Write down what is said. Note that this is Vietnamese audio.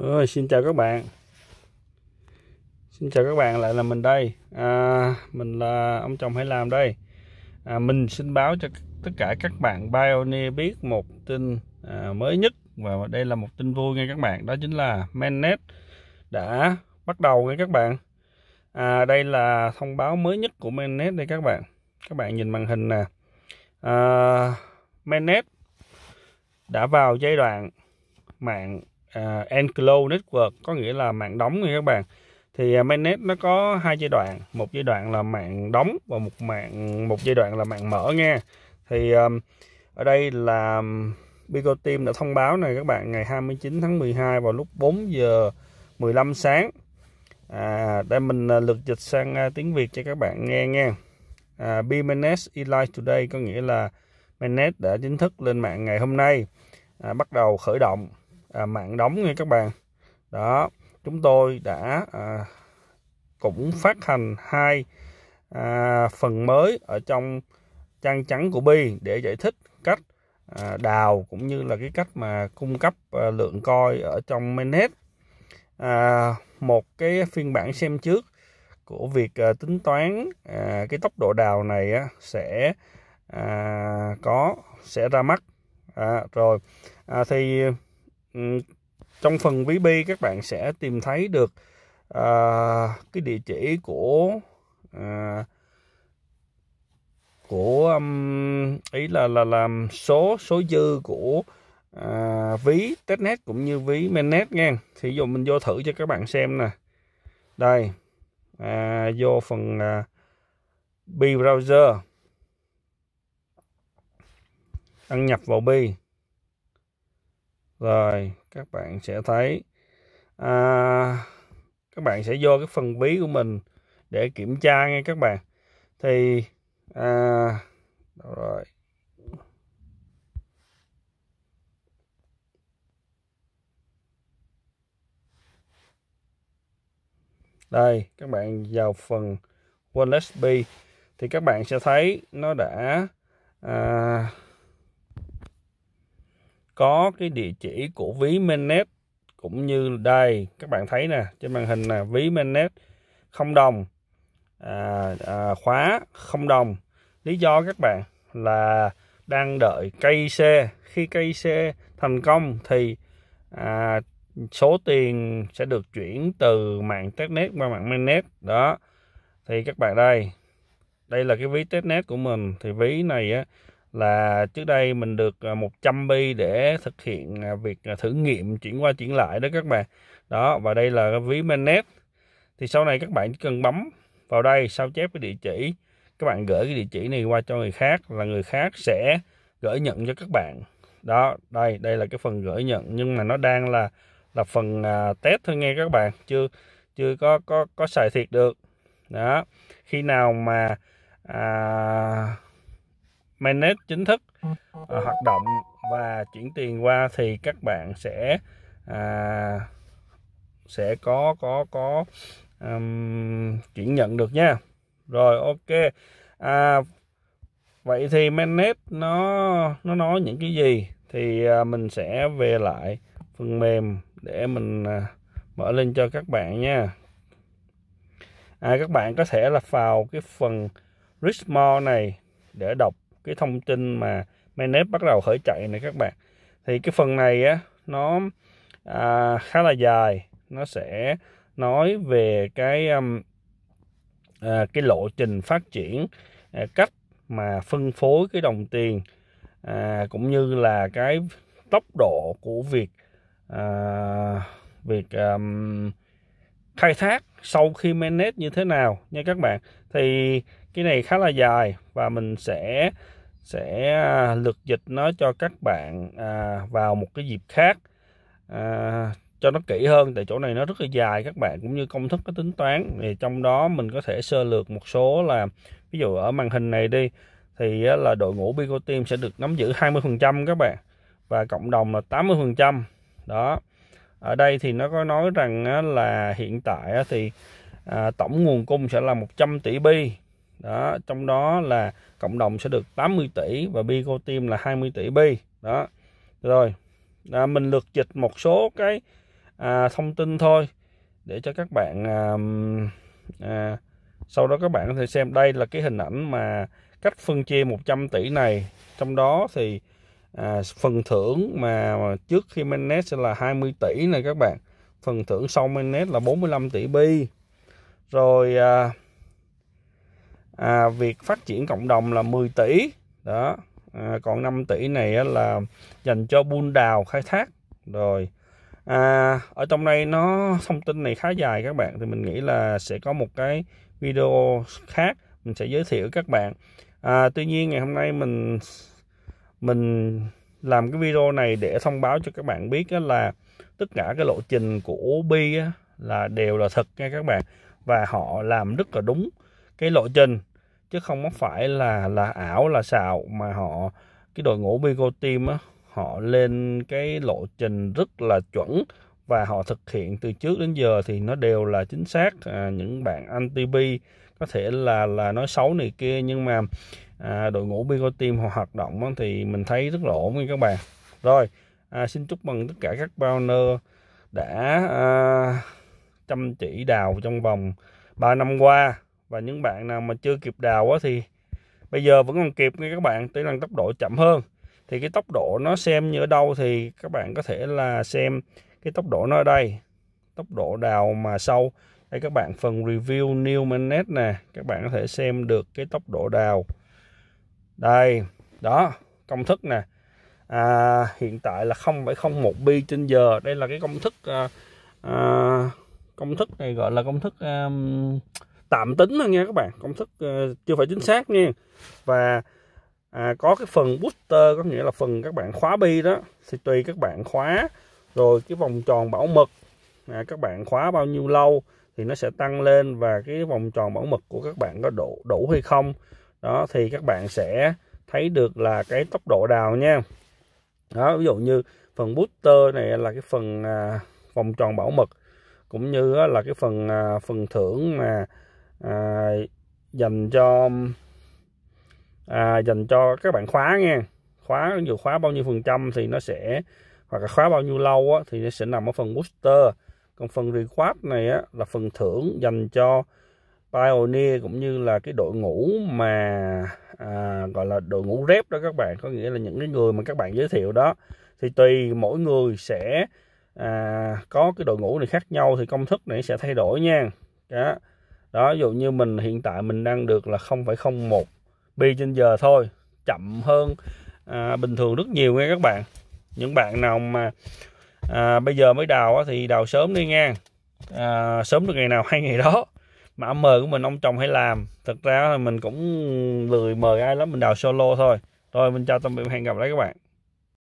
Ừ, xin chào các bạn Xin chào các bạn lại là mình đây à, Mình là ông chồng hãy làm đây à, Mình xin báo cho tất cả các bạn Pioneer biết một tin à, mới nhất Và đây là một tin vui nha các bạn Đó chính là Mainnet đã bắt đầu nha các bạn à, Đây là thông báo mới nhất của Mainnet đây các bạn Các bạn nhìn màn hình nè à, Mainnet đã vào giai đoạn mạng uh, à, enclosed network có nghĩa là mạng đóng nha các bạn thì à, mainnet nó có hai giai đoạn một giai đoạn là mạng đóng và một mạng một giai đoạn là mạng mở nha thì um, ở đây là Bigo Team đã thông báo này các bạn ngày 29 tháng 12 vào lúc 4 giờ 15 sáng à, để mình à, lượt dịch sang tiếng Việt cho các bạn nghe nghe à, BMNet Elite Today có nghĩa là Mainnet đã chính thức lên mạng ngày hôm nay à, bắt đầu khởi động à, mạng đóng nha các bạn đó chúng tôi đã à, cũng phát hành hai à, phần mới ở trong trang trắng của bi để giải thích cách à, đào cũng như là cái cách mà cung cấp à, lượng coi ở trong mainnet à, một cái phiên bản xem trước của việc à, tính toán à, cái tốc độ đào này á, sẽ à, có sẽ ra mắt à, rồi à, thì Ừ, trong phần VB các bạn sẽ tìm thấy được à, cái địa chỉ của à, của um, ý là là làm số số dư của à, ví testnet cũng như ví mainnet nha thì giờ mình vô thử cho các bạn xem nè đây à, vô phần à, b browser đăng nhập vào B rồi các bạn sẽ thấy à, các bạn sẽ vô cái phần ví của mình để kiểm tra nghe các bạn thì à, rồi đây các bạn vào phần OneSB thì các bạn sẽ thấy nó đã à, có cái địa chỉ của ví mainnet cũng như đây các bạn thấy nè trên màn hình là ví mainnet không đồng à, à, khóa không đồng lý do các bạn là đang đợi cây xe khi cây xe thành công thì à, số tiền sẽ được chuyển từ mạng testnet qua mạng mainnet đó thì các bạn đây đây là cái ví testnet của mình thì ví này á, là trước đây mình được 100 à, bi để thực hiện à, việc à, thử nghiệm chuyển qua chuyển lại đó các bạn đó và đây là cái ví mainnet thì sau này các bạn chỉ cần bấm vào đây sao chép cái địa chỉ các bạn gửi cái địa chỉ này qua cho người khác là người khác sẽ gửi nhận cho các bạn đó đây đây là cái phần gửi nhận nhưng mà nó đang là là phần test thôi nghe các bạn chưa chưa có có có xài thiệt được đó khi nào mà à, mainnet chính thức uh, hoạt động và chuyển tiền qua thì các bạn sẽ uh, sẽ có có có um, chuyển nhận được nha rồi ok à, vậy thì mainnet nó nó nói những cái gì thì uh, mình sẽ về lại phần mềm để mình uh, mở lên cho các bạn nha à, các bạn có thể là vào cái phần Richmore này để đọc cái thông tin mà mainnet bắt đầu khởi chạy này các bạn thì cái phần này á nó à, khá là dài nó sẽ nói về cái um, à, cái lộ trình phát triển à, cách mà phân phối cái đồng tiền à, cũng như là cái tốc độ của việc à, việc um, khai thác sau khi manage như thế nào nha các bạn thì cái này khá là dài và mình sẽ sẽ à, lược dịch nó cho các bạn à, vào một cái dịp khác à, cho nó kỹ hơn tại chỗ này nó rất là dài các bạn cũng như công thức có tính toán thì trong đó mình có thể sơ lược một số là ví dụ ở màn hình này đi thì là đội ngũ Bigo Team sẽ được nắm giữ 20% các bạn và cộng đồng là 80% đó ở đây thì nó có nói rằng là hiện tại thì à, tổng nguồn cung sẽ là 100 tỷ bi đó trong đó là cộng đồng sẽ được 80 tỷ và bi cô tim là 20 tỷ bi đó rồi à, mình lược dịch một số cái à, thông tin thôi để cho các bạn à, à, sau đó các bạn có thể xem đây là cái hình ảnh mà cách phân chia 100 tỷ này trong đó thì à, phần thưởng mà trước khi mainnet sẽ là 20 tỷ này các bạn phần thưởng sau mainnet là 45 tỷ bi rồi à, à, việc phát triển cộng đồng là 10 tỷ đó à, còn 5 tỷ này là dành cho buôn đào khai thác rồi à, ở trong đây nó thông tin này khá dài các bạn thì mình nghĩ là sẽ có một cái video khác mình sẽ giới thiệu các bạn à, tuy nhiên ngày hôm nay mình mình làm cái video này để thông báo cho các bạn biết là tất cả cái lộ trình của Bi là đều là thật nha các bạn và họ làm rất là đúng cái lộ trình chứ không có phải là là ảo là xạo mà họ cái đội ngũ Bigo Team á họ lên cái lộ trình rất là chuẩn và họ thực hiện từ trước đến giờ thì nó đều là chính xác à, những bạn anti bi có thể là là nói xấu này kia nhưng mà à, đội ngũ Bigo Team họ hoạt động thì mình thấy rất là ổn nha các bạn rồi à, xin chúc mừng tất cả các partner đã à, chăm chỉ đào trong vòng 3 năm qua và những bạn nào mà chưa kịp đào quá thì bây giờ vẫn còn kịp nha các bạn tuy là tốc độ chậm hơn thì cái tốc độ nó xem như ở đâu thì các bạn có thể là xem cái tốc độ nó ở đây tốc độ đào mà sâu đây các bạn phần review new mainnet nè các bạn có thể xem được cái tốc độ đào đây đó công thức nè à, hiện tại là 0,01 bi trên giờ đây là cái công thức à, à, công thức này gọi là công thức à, tạm tính nha các bạn công thức à, chưa phải chính xác nha và à, có cái phần booster có nghĩa là phần các bạn khóa bi đó thì tùy các bạn khóa rồi cái vòng tròn bảo mật à, các bạn khóa bao nhiêu lâu thì nó sẽ tăng lên và cái vòng tròn bảo mật của các bạn có đủ đủ hay không đó thì các bạn sẽ thấy được là cái tốc độ đào nha đó ví dụ như phần booster này là cái phần à, vòng tròn bảo mật cũng như là cái phần à, phần thưởng mà à, dành cho à, dành cho các bạn khóa nha khóa dù khóa bao nhiêu phần trăm thì nó sẽ hoặc là khóa bao nhiêu lâu á, thì nó sẽ nằm ở phần booster còn phần reward này á, là phần thưởng dành cho pioneer cũng như là cái đội ngũ mà à, gọi là đội ngũ rep đó các bạn có nghĩa là những cái người mà các bạn giới thiệu đó thì tùy mỗi người sẽ à, có cái đội ngũ này khác nhau thì công thức này sẽ thay đổi nha đó đó ví dụ như mình hiện tại mình đang được là 0,01 pi trên giờ thôi chậm hơn à, bình thường rất nhiều nha các bạn những bạn nào mà à, bây giờ mới đào thì đào sớm đi nha à, sớm được ngày nào hay ngày đó mà ông mời của mình ông chồng hay làm thật ra là mình cũng lười mời ai lắm mình đào solo thôi rồi mình chào tạm biệt hẹn gặp lại các bạn